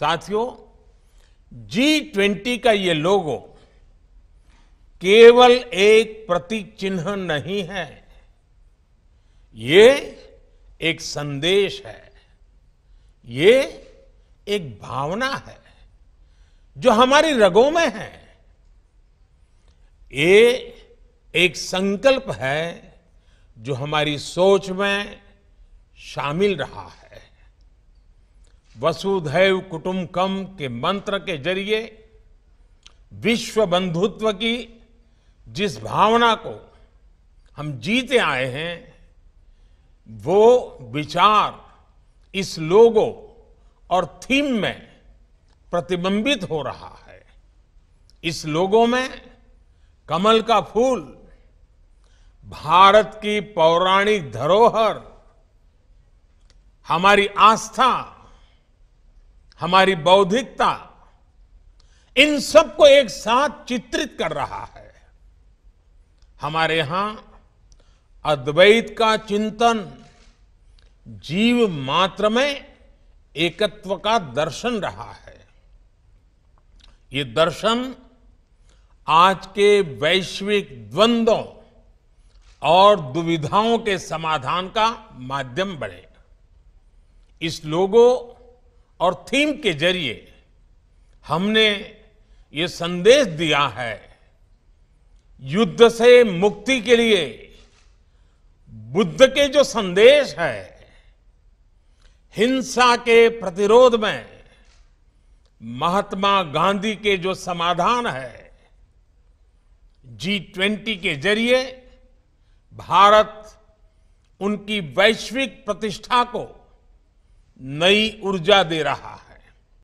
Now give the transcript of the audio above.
साथियों G twenty का ये लोगो केवल एक प्रतीक चिन्ह नहीं है ये एक संदेश है ये एक भावना है जो हमारी रगों में है ये एक संकल्प है जो हमारी सोच में शामिल रहा है वसुधैव कुटुंबकम के मंत्र के जरिए विश्व बंधुत्व की जिस भावना को हम जीते आए हैं वो विचार इस लोगो और थीम में प्रतिबिंबित हो रहा है इस लोगों में कमल का फूल भारत की पौराणिक धरोहर हमारी आस्था हमारी बौद्धिकता इन सबको एक साथ चित्रित कर रहा है हमारे यहां अद्वैत का चिंतन जीव मात्र में एकत्व का दर्शन रहा है ये दर्शन आज के वैश्विक द्वंद्वों और दुविधाओं के समाधान का माध्यम बनेगा इस लोगों और थीम के जरिए हमने ये संदेश दिया है युद्ध से मुक्ति के लिए बुद्ध के जो संदेश है हिंसा के प्रतिरोध में महात्मा गांधी के जो समाधान है जी ट्वेंटी के जरिए भारत उनकी वैश्विक प्रतिष्ठा को नई ऊर्जा दे रहा है